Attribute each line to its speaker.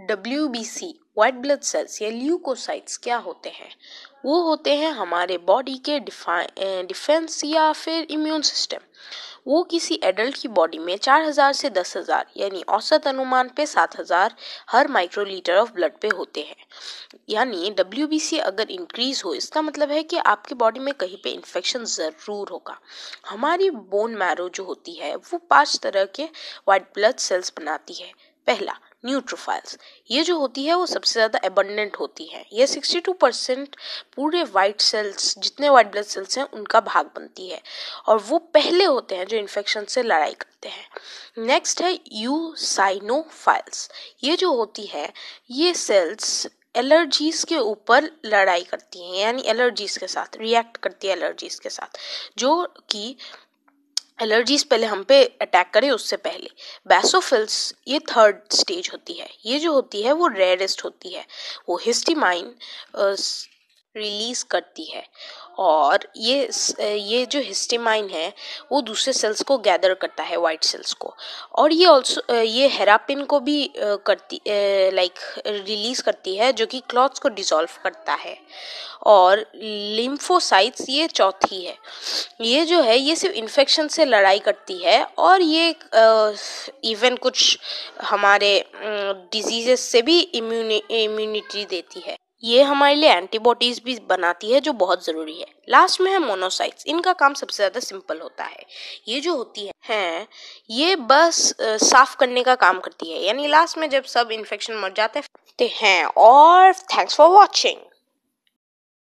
Speaker 1: W B C white blood cells या leukocytes क्या होते हैं वो होते हैं हमारे बॉडी के डिफेंस या फिर इम्यून सिस्टम वो किसी एडल्ट की बॉडी में 4000 से 10000 यानी औसत अनुमान पे 7000 हर माइक्रोलीटर ऑफ ब्लड पे होते हैं यानी डब्ल्यू अगर इंक्रीज हो इसका मतलब है कि आपकी बॉडी में कहीं पे इन्फेक्शन ज़रूर होगा हमारी बोन मैरो जो होती है वो पांच तरह के वाइट ब्लड सेल्स बनाती है पहला न्यूट्रोफाइल्स ये जो होती है वो सबसे ज़्यादा एबंडेंट होती है ये 62 परसेंट पूरे वाइट सेल्स जितने वाइट ब्लड सेल्स हैं उनका भाग बनती है और वो पहले होते हैं जो इन्फेक्शन से लड़ाई करते हैं नेक्स्ट है यूसाइनोफाइल्स ये जो होती है ये सेल्स एलर्जीज के ऊपर लड़ाई करती हैं यानी एलर्जीज के साथ रिएक्ट करती है एलर्जीज के साथ जो कि एलर्जीज पहले हम पे अटैक करें उससे पहले बैसोफिल्स ये थर्ड स्टेज होती है ये जो होती है वो रेयरेस्ट होती है वो हिस्टीमाइन रिलीज करती है और ये ये जो हिस्टेमाइन है वो दूसरे सेल्स को गैदर करता है वाइट सेल्स को और ये ऑल्सो ये हेरापिन को भी करती लाइक रिलीज करती है जो कि क्लॉथ्स को डिसॉल्व करता है और लिम्फोसाइट्स ये चौथी है ये जो है ये सिर्फ इन्फेक्शन से लड़ाई करती है और ये इवन कुछ हमारे डिजीजेस से भी इम्यूनिटी देती है ये हमारे लिए एंटीबॉडीज भी बनाती है जो बहुत ज़रूरी है लास्ट में है मोनोसाइट्स इनका काम सबसे ज़्यादा सिंपल होता है ये जो होती है हैं ये बस साफ़ करने का काम करती है यानी लास्ट में जब सब इन्फेक्शन मर जाते हैं और थैंक्स फॉर वॉचिंग